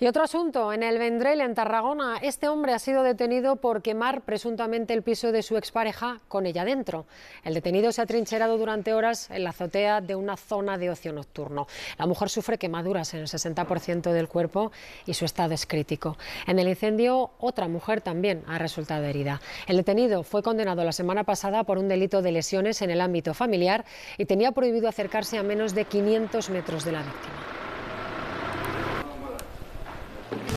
Y otro asunto, en el Vendrell, en Tarragona, este hombre ha sido detenido por quemar presuntamente el piso de su expareja con ella dentro. El detenido se ha trincherado durante horas en la azotea de una zona de ocio nocturno. La mujer sufre quemaduras en el 60% del cuerpo y su estado es crítico. En el incendio, otra mujer también ha resultado herida. El detenido fue condenado la semana pasada por un delito de lesiones en el ámbito familiar y tenía prohibido acercarse a menos de 500 metros de la víctima.